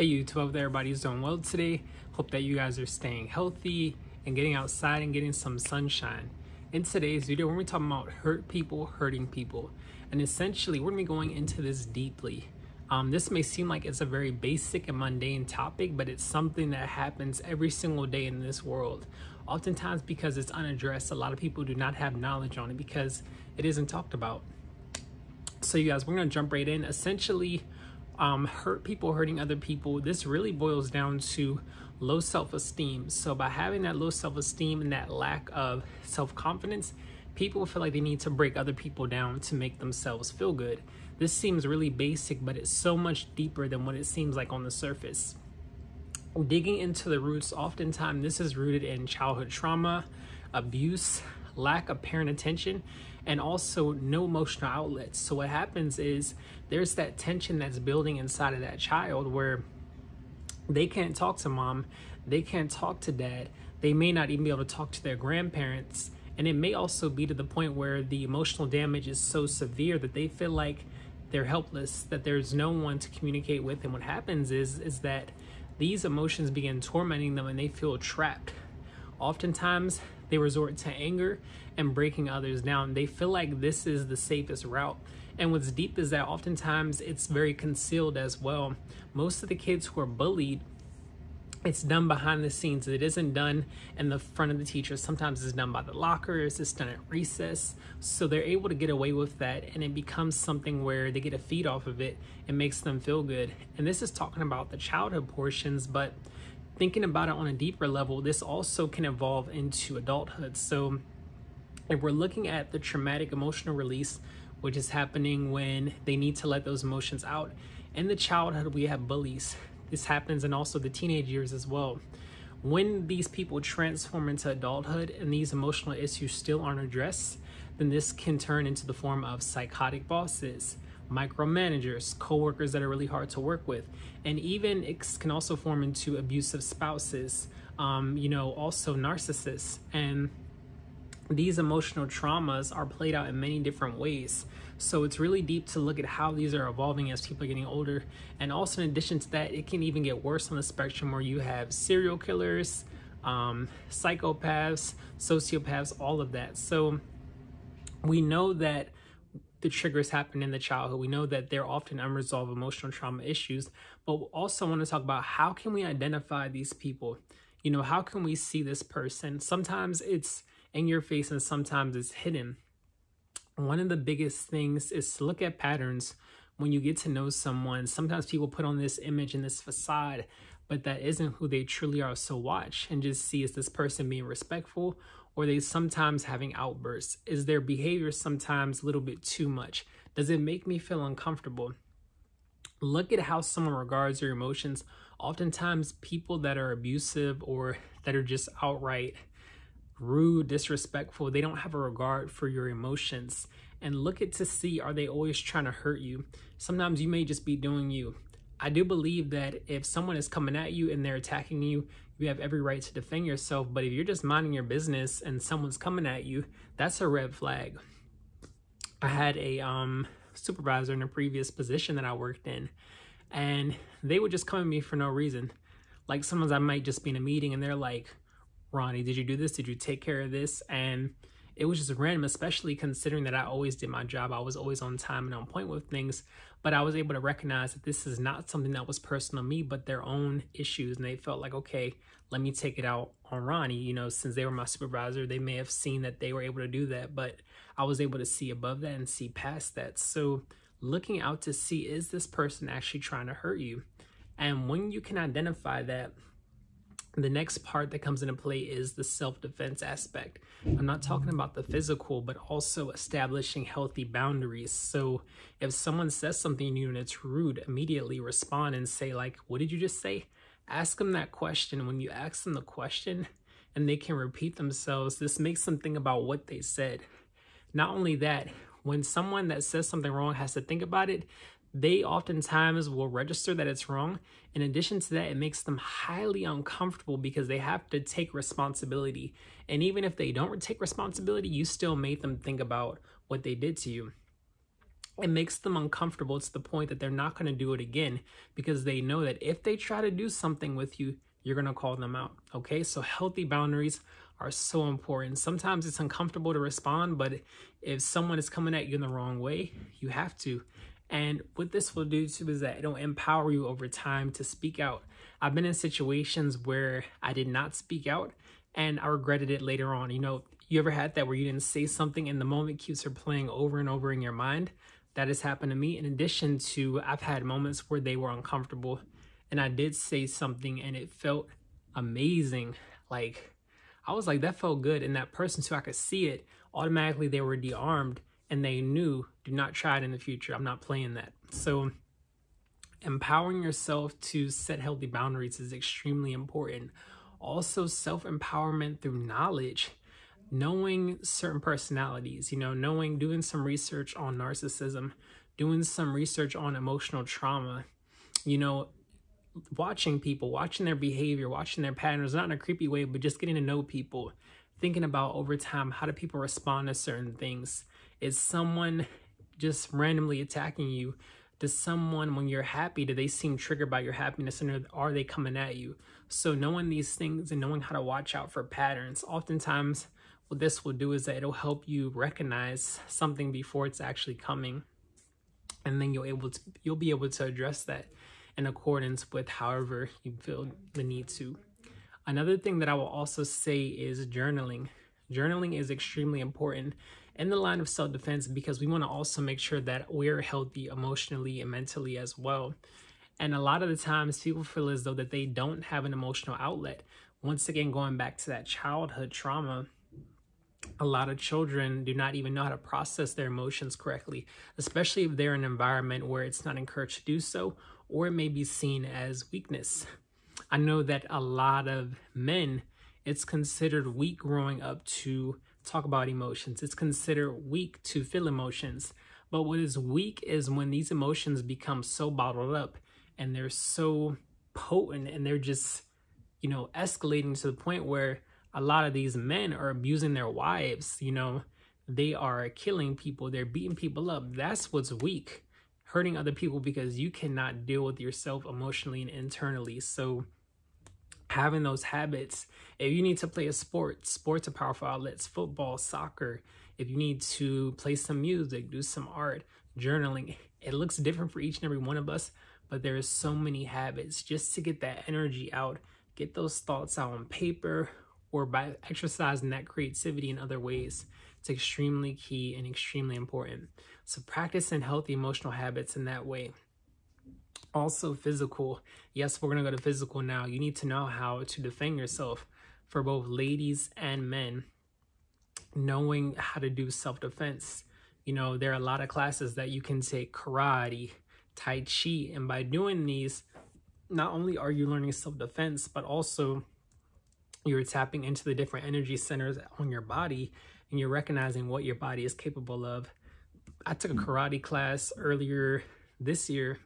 Hey YouTube out there, everybody's doing well today. Hope that you guys are staying healthy and getting outside and getting some sunshine. In today's video, we're gonna be talking about hurt people hurting people. And essentially, we're gonna be going into this deeply. Um, this may seem like it's a very basic and mundane topic, but it's something that happens every single day in this world. Oftentimes because it's unaddressed, a lot of people do not have knowledge on it because it isn't talked about. So you guys, we're gonna jump right in. Essentially, um, hurt people hurting other people, this really boils down to low self-esteem. So by having that low self-esteem and that lack of self-confidence, people feel like they need to break other people down to make themselves feel good. This seems really basic, but it's so much deeper than what it seems like on the surface. Digging into the roots, oftentimes this is rooted in childhood trauma, abuse, lack of parent attention, and also no emotional outlets. So what happens is there's that tension that's building inside of that child where they can't talk to mom, they can't talk to dad, they may not even be able to talk to their grandparents. And it may also be to the point where the emotional damage is so severe that they feel like they're helpless, that there's no one to communicate with. And what happens is, is that these emotions begin tormenting them and they feel trapped. Oftentimes, they resort to anger and breaking others down. They feel like this is the safest route. And what's deep is that oftentimes it's very concealed as well. Most of the kids who are bullied, it's done behind the scenes. It isn't done in the front of the teacher. Sometimes it's done by the lockers, it's done at recess. So they're able to get away with that and it becomes something where they get a feed off of it and makes them feel good. And this is talking about the childhood portions, but thinking about it on a deeper level, this also can evolve into adulthood. So if we're looking at the traumatic emotional release, which is happening when they need to let those emotions out, in the childhood we have bullies. This happens and also the teenage years as well. When these people transform into adulthood and these emotional issues still aren't addressed, then this can turn into the form of psychotic bosses micromanagers, coworkers that are really hard to work with, and even it can also form into abusive spouses, um, you know, also narcissists. And these emotional traumas are played out in many different ways. So it's really deep to look at how these are evolving as people are getting older. And also, in addition to that, it can even get worse on the spectrum where you have serial killers, um, psychopaths, sociopaths, all of that. So we know that the triggers happen in the childhood. We know that they're often unresolved emotional trauma issues, but we also want to talk about how can we identify these people? You know, how can we see this person? Sometimes it's in your face and sometimes it's hidden. One of the biggest things is to look at patterns when you get to know someone. Sometimes people put on this image and this facade, but that isn't who they truly are. So watch and just see is this person being respectful or they sometimes having outbursts? Is their behavior sometimes a little bit too much? Does it make me feel uncomfortable? Look at how someone regards your emotions. Oftentimes, people that are abusive or that are just outright rude, disrespectful, they don't have a regard for your emotions. And look at to see are they always trying to hurt you? Sometimes you may just be doing you. I do believe that if someone is coming at you and they're attacking you, you have every right to defend yourself. But if you're just minding your business and someone's coming at you, that's a red flag. I had a um, supervisor in a previous position that I worked in, and they would just come at me for no reason. Like sometimes I might just be in a meeting and they're like, Ronnie, did you do this? Did you take care of this? And it was just random, especially considering that I always did my job. I was always on time and on point with things, but I was able to recognize that this is not something that was personal to me, but their own issues. And they felt like, okay, let me take it out on Ronnie. You know, since they were my supervisor, they may have seen that they were able to do that, but I was able to see above that and see past that. So looking out to see, is this person actually trying to hurt you? And when you can identify that, the next part that comes into play is the self-defense aspect. I'm not talking about the physical, but also establishing healthy boundaries. So if someone says something to you and it's rude, immediately respond and say like, what did you just say? Ask them that question. When you ask them the question and they can repeat themselves, this makes them think about what they said. Not only that, when someone that says something wrong has to think about it, they oftentimes will register that it's wrong. In addition to that, it makes them highly uncomfortable because they have to take responsibility. And even if they don't take responsibility, you still made them think about what they did to you. It makes them uncomfortable to the point that they're not going to do it again because they know that if they try to do something with you, you're going to call them out. Okay, so healthy boundaries are so important. Sometimes it's uncomfortable to respond, but if someone is coming at you in the wrong way, you have to. And what this will do too is that it'll empower you over time to speak out. I've been in situations where I did not speak out and I regretted it later on. You know, you ever had that where you didn't say something and the moment keeps replaying over and over in your mind? That has happened to me. In addition to, I've had moments where they were uncomfortable and I did say something and it felt amazing. Like, I was like, that felt good. And that person, so I could see it, automatically they were de-armed and they knew do not try it in the future. I'm not playing that. So empowering yourself to set healthy boundaries is extremely important. Also, self-empowerment through knowledge, knowing certain personalities, you know, knowing, doing some research on narcissism, doing some research on emotional trauma, you know, watching people, watching their behavior, watching their patterns, not in a creepy way, but just getting to know people, thinking about over time, how do people respond to certain things? Is someone just randomly attacking you? Does someone, when you're happy, do they seem triggered by your happiness and are they coming at you? So, knowing these things and knowing how to watch out for patterns, oftentimes, what this will do is that it'll help you recognize something before it's actually coming. And then you'll able to you'll be able to address that in accordance with however you feel the need to. Another thing that I will also say is journaling. Journaling is extremely important in the line of self-defense because we want to also make sure that we're healthy emotionally and mentally as well. And a lot of the times people feel as though that they don't have an emotional outlet. Once again, going back to that childhood trauma, a lot of children do not even know how to process their emotions correctly, especially if they're in an environment where it's not encouraged to do so, or it may be seen as weakness. I know that a lot of men it's considered weak growing up to talk about emotions. It's considered weak to feel emotions. But what is weak is when these emotions become so bottled up and they're so potent and they're just, you know, escalating to the point where a lot of these men are abusing their wives, you know, they are killing people, they're beating people up. That's what's weak, hurting other people because you cannot deal with yourself emotionally and internally. So, having those habits. If you need to play a sport, sports are powerful outlets, football, soccer. If you need to play some music, do some art, journaling, it looks different for each and every one of us, but there is so many habits just to get that energy out, get those thoughts out on paper or by exercising that creativity in other ways. It's extremely key and extremely important. So practice and healthy emotional habits in that way. Also physical. Yes, we're going to go to physical now. You need to know how to defend yourself for both ladies and men. Knowing how to do self-defense. You know, there are a lot of classes that you can take karate, tai chi, and by doing these, not only are you learning self-defense, but also you're tapping into the different energy centers on your body and you're recognizing what your body is capable of. I took a karate class earlier this year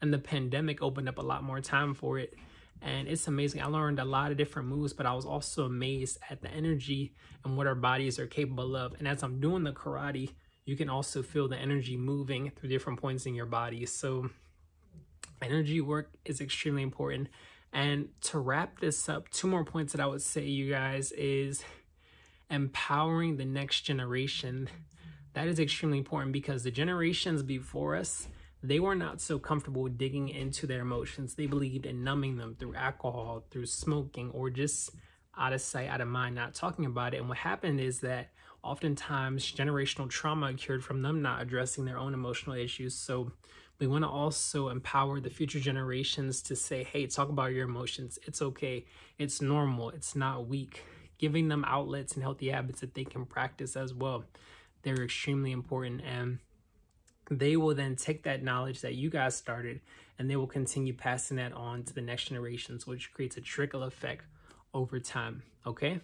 and the pandemic opened up a lot more time for it and it's amazing. I learned a lot of different moves, but I was also amazed at the energy and what our bodies are capable of. And as I'm doing the karate, you can also feel the energy moving through different points in your body. So energy work is extremely important. And to wrap this up, two more points that I would say, you guys, is empowering the next generation. That is extremely important because the generations before us, they were not so comfortable digging into their emotions. They believed in numbing them through alcohol, through smoking, or just out of sight, out of mind, not talking about it. And what happened is that oftentimes generational trauma occurred from them not addressing their own emotional issues. So we want to also empower the future generations to say, hey, talk about your emotions. It's okay. It's normal. It's not weak. Giving them outlets and healthy habits that they can practice as well. They're extremely important. And they will then take that knowledge that you guys started and they will continue passing that on to the next generations, which creates a trickle effect over time. Okay.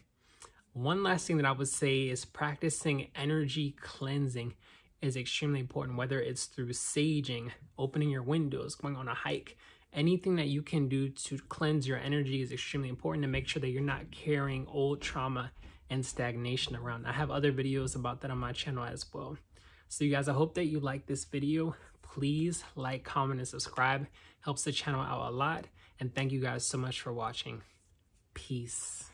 One last thing that I would say is practicing energy cleansing is extremely important, whether it's through saging, opening your windows, going on a hike, anything that you can do to cleanse your energy is extremely important to make sure that you're not carrying old trauma and stagnation around. I have other videos about that on my channel as well. So you guys, I hope that you like this video. Please like, comment, and subscribe. Helps the channel out a lot. And thank you guys so much for watching. Peace.